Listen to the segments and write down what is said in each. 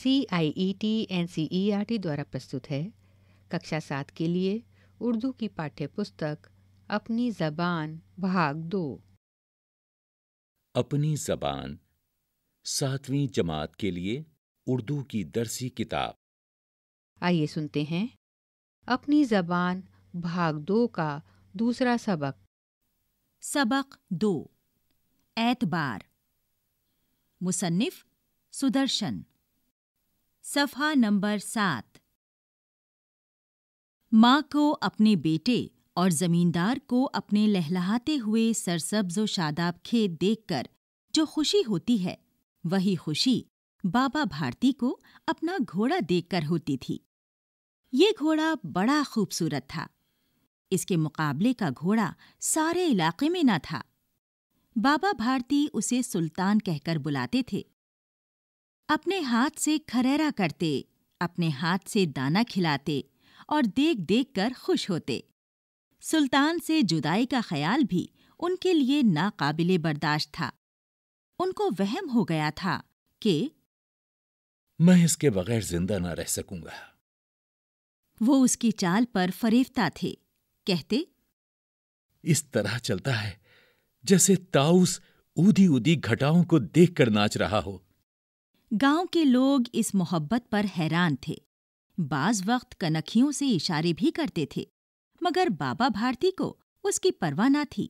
C I E T N C E R T द्वारा प्रस्तुत है कक्षा सात के लिए उर्दू की पाठ्य पुस्तक अपनी जबान भाग दो अपनी जबान सातवीं जमात के लिए उर्दू की दरसी किताब आइए सुनते हैं अपनी जबान भाग दो का दूसरा सबक सबक दो एतबार मुसन्फ सुदर्शन सफा नंबर सात माँ को अपने बेटे और जमींदार को अपने लहलहाते हुए सरसब्ज व शादाब खेत देखकर जो खुशी होती है वही खुशी बाबा भारती को अपना घोड़ा देखकर होती थी ये घोड़ा बड़ा खूबसूरत था इसके मुकाबले का घोड़ा सारे इलाके में न था बाबा भारती उसे सुल्तान कहकर बुलाते थे अपने हाथ से खरेरा करते अपने हाथ से दाना खिलाते और देख देख कर खुश होते सुल्तान से जुदाई का ख्याल भी उनके लिए नाकाबिल बर्दाश्त था उनको वहम हो गया था कि मैं इसके बगैर जिंदा ना रह सकूंगा वो उसकी चाल पर फरेफता थे कहते इस तरह चलता है जैसे ताउस ऊधी ऊधी घटाओं को देखकर नाच रहा हो गांव के लोग इस मोहब्बत पर हैरान थे बाज वक्त कनखियों से इशारे भी करते थे मगर बाबा भारती को उसकी परवाह ना थी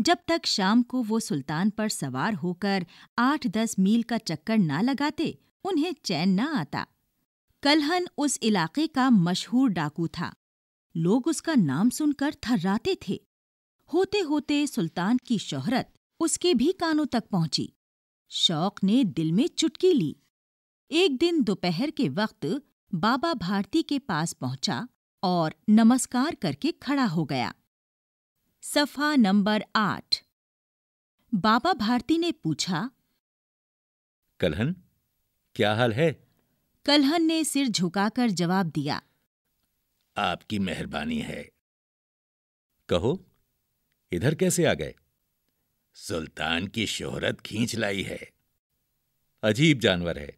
जब तक शाम को वो सुल्तान पर सवार होकर आठ दस मील का चक्कर ना लगाते उन्हें चैन ना आता कलहन उस इलाके का मशहूर डाकू था लोग उसका नाम सुनकर थर्राते थे होते होते सुल्तान की शोहरत उसके भी कानों तक पहुंची शौक ने दिल में चुटकी ली एक दिन दोपहर के वक्त बाबा भारती के पास पहुंचा और नमस्कार करके खड़ा हो गया सफा नंबर आठ बाबा भारती ने पूछा कलहन क्या हाल है कलहन ने सिर झुकाकर जवाब दिया आपकी मेहरबानी है कहो इधर कैसे आ गए सुल्तान की शोहरत खींच लाई है अजीब जानवर है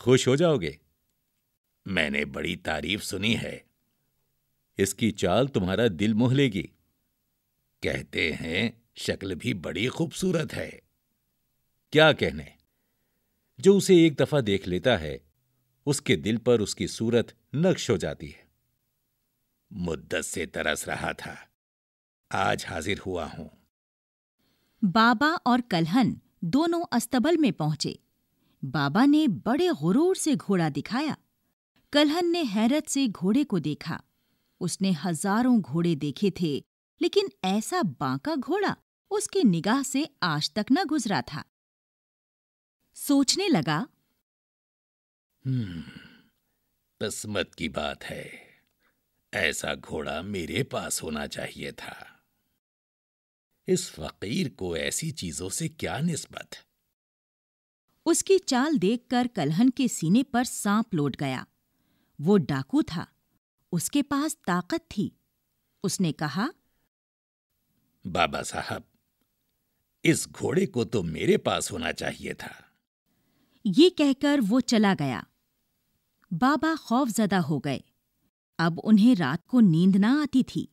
खुश हो जाओगे मैंने बड़ी तारीफ सुनी है इसकी चाल तुम्हारा दिल मोह लेगी कहते हैं शक्ल भी बड़ी खूबसूरत है क्या कहने जो उसे एक दफा देख लेता है उसके दिल पर उसकी सूरत नक्श हो जाती है मुद्दत से तरस रहा था आज हाजिर हुआ हूं बाबा और कलहन दोनों अस्तबल में पहुंचे बाबा ने बड़े गुरूर से घोड़ा दिखाया कलहन ने हैरत से घोड़े को देखा उसने हजारों घोड़े देखे थे लेकिन ऐसा बांका घोड़ा उसकी निगाह से आज तक न गुजरा था सोचने लगा किस्मत हम्म, की बात है ऐसा घोड़ा मेरे पास होना चाहिए था इस फकीर को ऐसी चीजों से क्या निस्बत उसकी चाल देखकर कलहन के सीने पर सांप लौट गया वो डाकू था उसके पास ताकत थी उसने कहा बाबा साहब इस घोड़े को तो मेरे पास होना चाहिए था ये कहकर वो चला गया बाबा खौफजदा हो गए अब उन्हें रात को नींद ना आती थी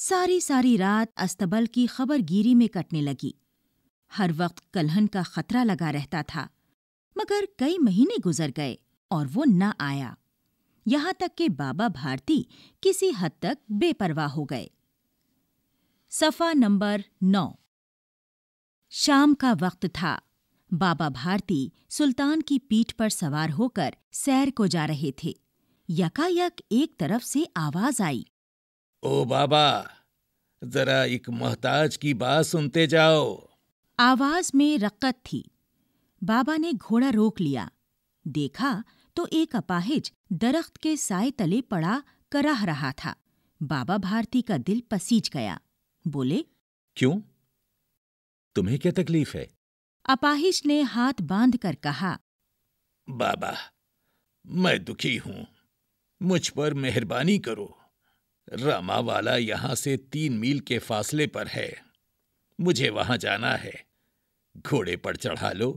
सारी सारी रात अस्तबल की गिरी में कटने लगी हर वक्त कलहन का खतरा लगा रहता था मगर कई महीने गुजर गए और वो न आया यहाँ तक कि बाबा भारती किसी हद तक बेपरवाह हो गए सफा नंबर नौ शाम का वक्त था बाबा भारती सुल्तान की पीठ पर सवार होकर सैर को जा रहे थे यकायक एक तरफ से आवाज आई ओ बाबा जरा एक मोहताज की बात सुनते जाओ आवाज में रक्कत थी बाबा ने घोड़ा रोक लिया देखा तो एक अपाहिज दरख्त के साय तले पड़ा कराह रहा था बाबा भारती का दिल पसीज गया बोले क्यों तुम्हें क्या तकलीफ है अपाहिज ने हाथ बांध कर कहा बाबा मैं दुखी हूं मुझ पर मेहरबानी करो रामावाला यहां से तीन मील के फासले पर है मुझे वहां जाना है घोड़े पर चढ़ा लो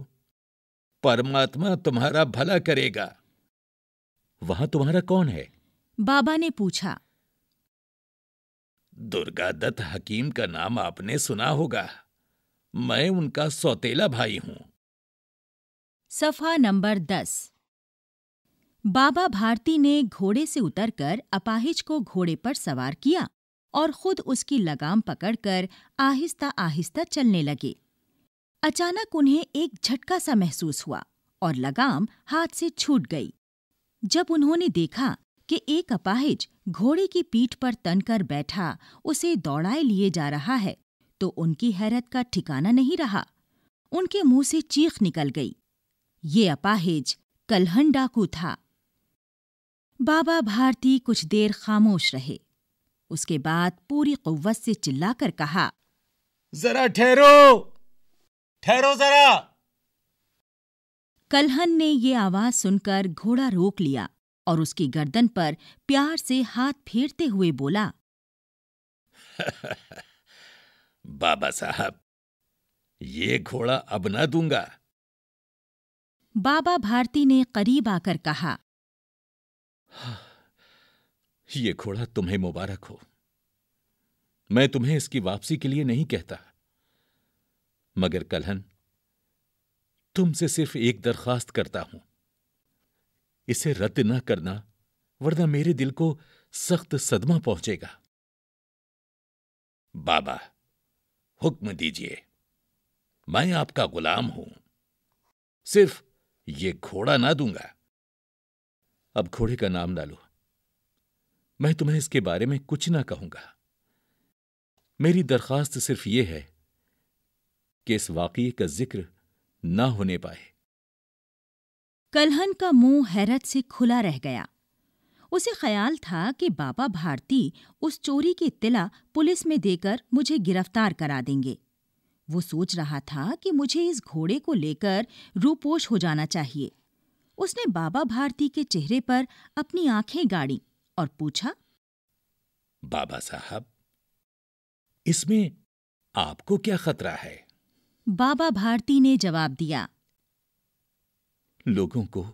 परमात्मा तुम्हारा भला करेगा वहां तुम्हारा कौन है बाबा ने पूछा दुर्गा दत्त हकीम का नाम आपने सुना होगा मैं उनका सौतेला भाई हूं सफा नंबर दस बाबा भारती ने घोड़े से उतरकर अपाहिज को घोड़े पर सवार किया और खुद उसकी लगाम पकड़कर आहिस्ता आहिस्ता चलने लगे अचानक उन्हें एक झटका सा महसूस हुआ और लगाम हाथ से छूट गई जब उन्होंने देखा कि एक अपाहिज घोड़े की पीठ पर तनकर बैठा उसे दौड़ाए लिए जा रहा है तो उनकी हैरत का ठिकाना नहीं रहा उनके मुंह से चीख निकल गई ये अपाहिज कलहन डाकू था बाबा भारती कुछ देर खामोश रहे उसके बाद पूरी कुव्वत से चिल्लाकर कहा जरा ठहरो ठहरो जरा कलहन ने ये आवाज सुनकर घोड़ा रोक लिया और उसकी गर्दन पर प्यार से हाथ फेरते हुए बोला बाबा साहब ये घोड़ा अब ना दूंगा बाबा भारती ने करीब आकर कहा ये घोड़ा तुम्हें मुबारक हो मैं तुम्हें इसकी वापसी के लिए नहीं कहता मगर कलहन तुमसे सिर्फ एक दरखास्त करता हूं इसे रद्द न करना वरना मेरे दिल को सख्त सदमा पहुंचेगा बाबा हुक्म दीजिए मैं आपका गुलाम हूं सिर्फ ये घोड़ा ना दूंगा अब घोड़े का नाम डालो मैं तुम्हें इसके बारे में कुछ ना कहूंगा मेरी दरखास्त सिर्फ ये है कि इस वाकये का जिक्र ना होने पाए कलहन का मुंह हैरत से खुला रह गया उसे ख्याल था कि बाबा भारती उस चोरी की तिला पुलिस में देकर मुझे गिरफ्तार करा देंगे वो सोच रहा था कि मुझे इस घोड़े को लेकर रूपोश हो जाना चाहिए उसने बाबा भारती के चेहरे पर अपनी आंखें गाड़ी और पूछा बाबा साहब इसमें आपको क्या खतरा है बाबा भारती ने जवाब दिया लोगों को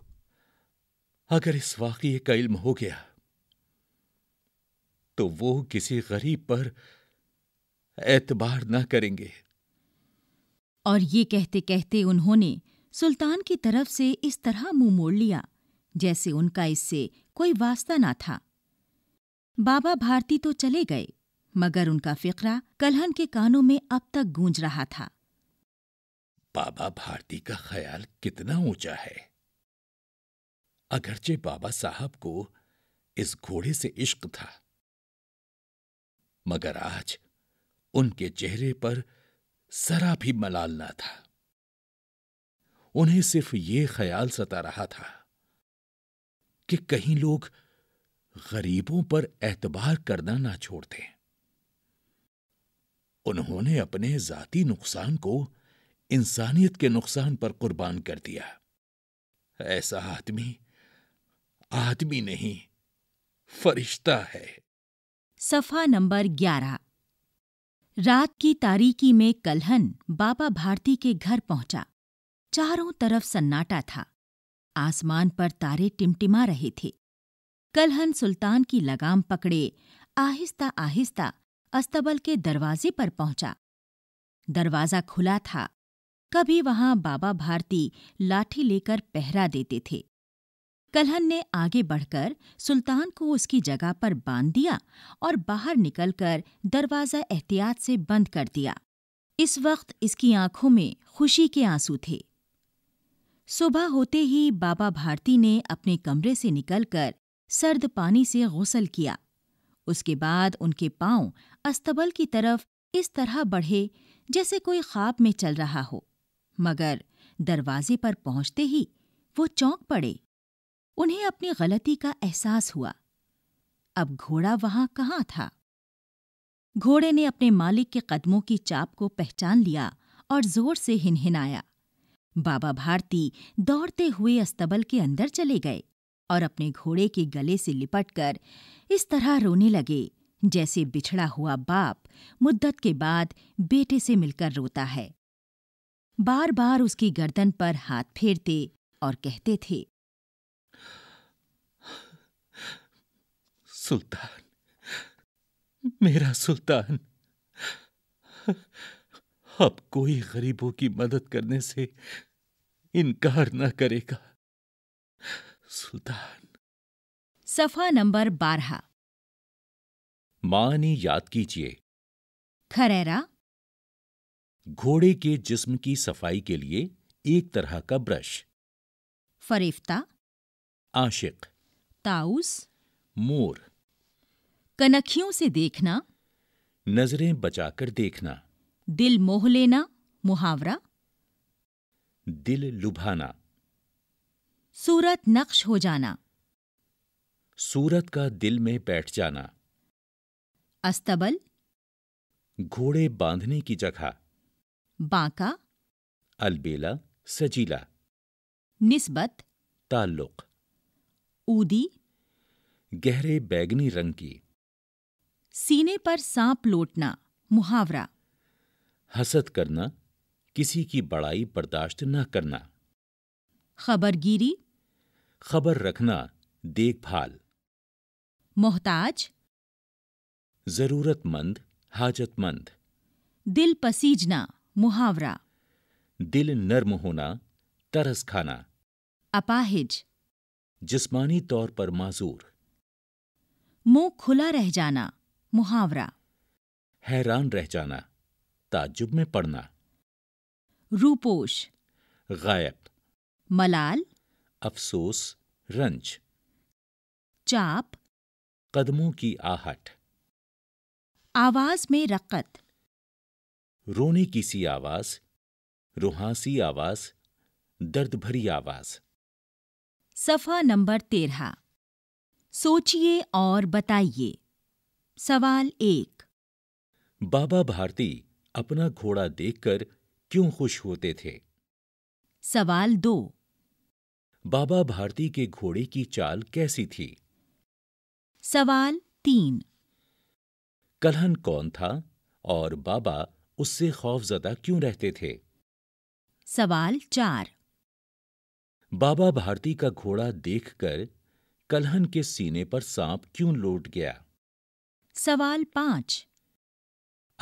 अगर इस वाक्य का इल्म हो गया तो वो किसी गरीब पर एतबार ना करेंगे और ये कहते कहते उन्होंने सुल्तान की तरफ से इस तरह मुंह मोड़ लिया जैसे उनका इससे कोई वास्ता ना था बाबा भारती तो चले गए मगर उनका फिक्रा कलहन के कानों में अब तक गूंज रहा था बाबा भारती का ख्याल कितना ऊंचा है अगरचे बाबा साहब को इस घोड़े से इश्क था मगर आज उनके चेहरे पर जरा भी मलाल ना था उन्हें सिर्फ ये ख्याल सता रहा था कि कहीं लोग गरीबों पर एतबार करना ना छोड़ते उन्होंने अपने जाती नुकसान को इंसानियत के नुकसान पर कुर्बान कर दिया ऐसा आदमी आदमी नहीं फरिश्ता है सफा नंबर ग्यारह रात की तारीकी में कलहन बाबा भारती के घर पहुंचा चारों तरफ सन्नाटा था आसमान पर तारे टिमटिमा रहे थे कलहन सुल्तान की लगाम पकड़े आहिस्ता आहिस्ता अस्तबल के दरवाजे पर पहुंचा दरवाजा खुला था कभी वहां बाबा भारती लाठी लेकर पहरा देते थे कलहन ने आगे बढ़कर सुल्तान को उसकी जगह पर बांध दिया और बाहर निकलकर दरवाजा एहतियात से बंद कर दिया इस वक्त इसकी आंखों में खुशी के आंसू थे सुबह होते ही बाबा भारती ने अपने कमरे से निकलकर सर्द पानी से गौसल किया उसके बाद उनके पांव अस्तबल की तरफ इस तरह बढ़े जैसे कोई ख्वाब में चल रहा हो मगर दरवाजे पर पहुंचते ही वो चौंक पड़े उन्हें अपनी गलती का एहसास हुआ अब घोड़ा वहां कहाँ था घोड़े ने अपने मालिक के कदमों की चाप को पहचान लिया और जोर से हिनहिनाया बाबा भारती दौड़ते हुए अस्तबल के अंदर चले गए और अपने घोड़े के गले से लिपटकर इस तरह रोने लगे जैसे बिछड़ा हुआ बाप मुद्दत के बाद बेटे से मिलकर रोता है बार बार उसकी गर्दन पर हाथ फेरते और कहते थे सुल्तान मेरा सुल्तान अब कोई गरीबों की मदद करने से इनकार न करेगा सुल्तान सफा नंबर बारह ने याद कीजिए खरेरा घोड़े के जिस्म की सफाई के लिए एक तरह का ब्रश फरीफ्ता आशिक ताउस मोर कनखियों से देखना नजरें बचाकर देखना दिल मोह लेना मुहावरा दिल लुभाना सूरत नक्श हो जाना सूरत का दिल में बैठ जाना अस्तबल घोड़े बांधने की जगह बांका अलबेला सजीला निस्बत ताल्लुक ऊदी गहरे बैगनी रंग की सीने पर सांप लोटना मुहावरा हसद करना किसी की बड़ाई बर्दाश्त न करना खबरगिरी खबर रखना देखभाल मोहताज जरूरतमंद हाजतमंद दिल पसीजना मुहावरा दिल नर्म होना तरस खाना अपाहिज जिस्मानी तौर पर माजूर मुंह खुला रह जाना मुहावरा हैरान रह जाना ताजुब में पड़ना रूपोश गायब मलाल अफसोस रंज चाप कदमों की आहट आवाज में रक्त रोने की सी आवाज रुहासी आवाज दर्द भरी आवाज सफा नंबर तेरह सोचिए और बताइए सवाल एक बाबा भारती अपना घोड़ा देखकर क्यों खुश होते थे सवाल दो बाबा भारती के घोड़े की चाल कैसी थी सवाल तीन कलहन कौन था और बाबा उससे खौफजदा क्यों रहते थे सवाल चार बाबा भारती का घोड़ा देखकर कलहन के सीने पर सांप क्यों लौट गया सवाल पांच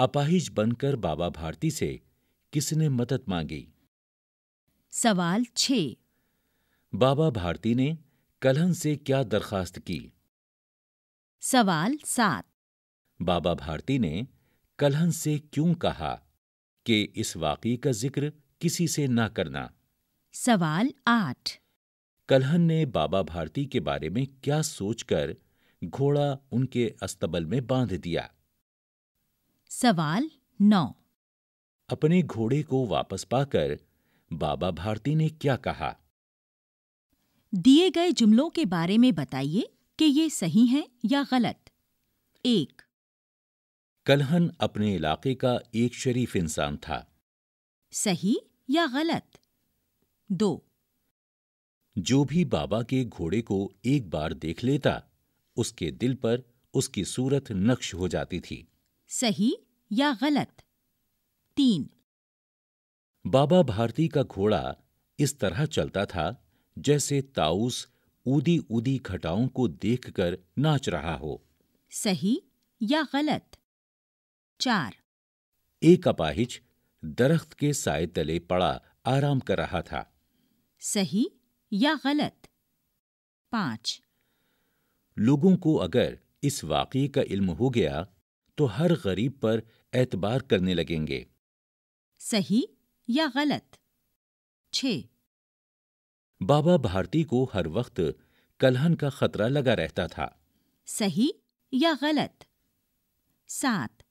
अपाहिज बनकर बाबा भारती से किसने मदद मांगी सवाल छ बाबा भारती ने कलहन से क्या दरखास्त की सवाल सात बाबा भारती ने कलहन से क्यों कहा कि इस वाकई का जिक्र किसी से ना करना सवाल आठ कलहन ने बाबा भारती के बारे में क्या सोचकर घोड़ा उनके अस्तबल में बांध दिया सवाल नौ अपने घोड़े को वापस पाकर बाबा भारती ने क्या कहा दिए गए जुमलों के बारे में बताइए कि ये सही हैं या गलत एक कलहन अपने इलाके का एक शरीफ इंसान था सही या गलत दो जो भी बाबा के घोड़े को एक बार देख लेता उसके दिल पर उसकी सूरत नक्श हो जाती थी सही या गलत तीन बाबा भारती का घोड़ा इस तरह चलता था जैसे ताऊस ऊदी ऊदी घटाओं को देखकर नाच रहा हो सही या गलत चार एक अपाहिज दरख्त के साय तले पड़ा आराम कर रहा था सही या गलत पाँच लोगों को अगर इस वाक़े का इल्म हो गया तो हर गरीब पर एतबार करने लगेंगे सही या गलत छ बाबा भारती को हर वक्त कलहन का खतरा लगा रहता था सही या गलत सात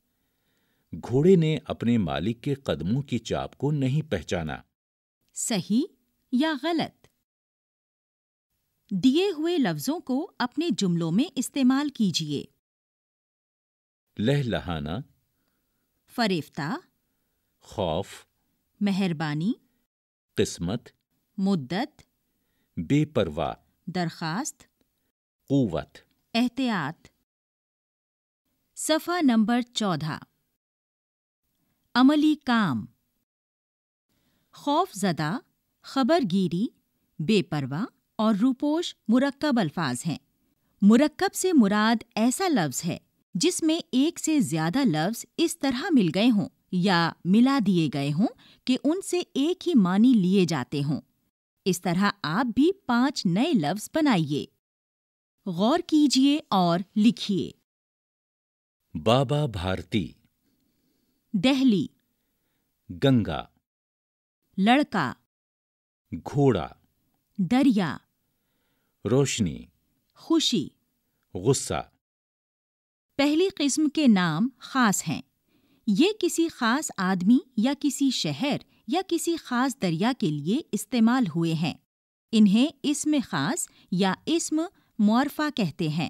घोड़े ने अपने मालिक के कदमों की चाप को नहीं पहचाना सही या गलत दिए हुए लफ्जों को अपने जुमलों में इस्तेमाल कीजिए लहलहाना फरेफ्ता खौफ मेहरबानी किस्मत मुद्दत बेपरवाह दरख्वास्त क़वत एहतियात सफ़ा नंबर चौदह अमली काम खौफ ज़दा खबरगिरी बेपरवा और रूपोश मुरक्कब अल्फाज हैं मुरक्कब से मुराद ऐसा लफ्ज़ है जिसमें एक से ज्यादा लफ्ज इस तरह मिल गए हों या मिला दिए गए हों कि उनसे एक ही मानी लिए जाते हों इस तरह आप भी पांच नए लफ्ज बनाइए गौर कीजिए और लिखिए बाबा भारती दहली गंगा लड़का घोड़ा दरिया रोशनी खुशी गुस्सा पहली किस्म के नाम ख़ास हैं ये किसी ख़ास आदमी या किसी शहर या किसी ख़ास दरिया के लिए इस्तेमाल हुए हैं इन्हें इसम ख़ास या इसम मोरफा कहते हैं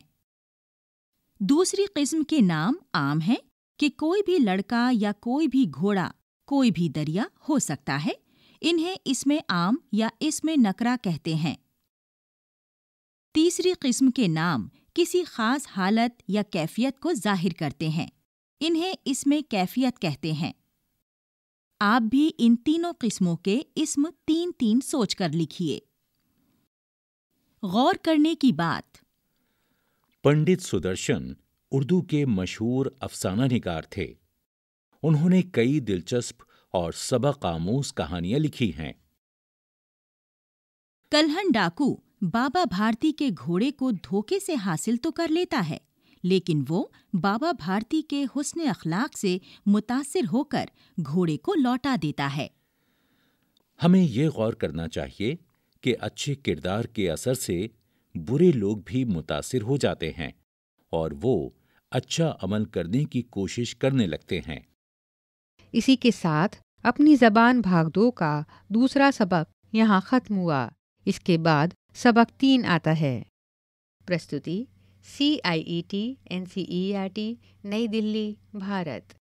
दूसरी किस्म के नाम आम हैं कि कोई भी लड़का या कोई भी घोड़ा कोई भी दरिया हो सकता है इन्हें इसमें आम या इसमें नकरा कहते हैं तीसरी किस्म के नाम किसी खास हालत या कैफियत को जाहिर करते हैं इन्हें इसमें कैफियत कहते हैं आप भी इन तीनों किस्मों के इसम तीन तीन सोच कर लिखिए गौर करने की बात पंडित सुदर्शन उर्दू के मशहूर अफसाना निकार थे उन्होंने कई दिलचस्प और सबक आमोज कहानियां लिखी हैं कलहन डाकू बाबा भारती के घोड़े को धोखे से हासिल तो कर लेता है लेकिन वो बाबा भारती के हुस्न अखलाक से मुतासर होकर घोड़े को लौटा देता है हमें ये गौर करना चाहिए कि अच्छे किरदार के असर से बुरे लोग भी मुतासर हो जाते हैं और वो अच्छा अमल करने की कोशिश करने लगते हैं इसी के साथ अपनी जबान भागदो का दूसरा सबक यहाँ ख़त्म हुआ इसके बाद सबक तीन आता है प्रस्तुति C I E T N C E R T Nai Delhi Bharat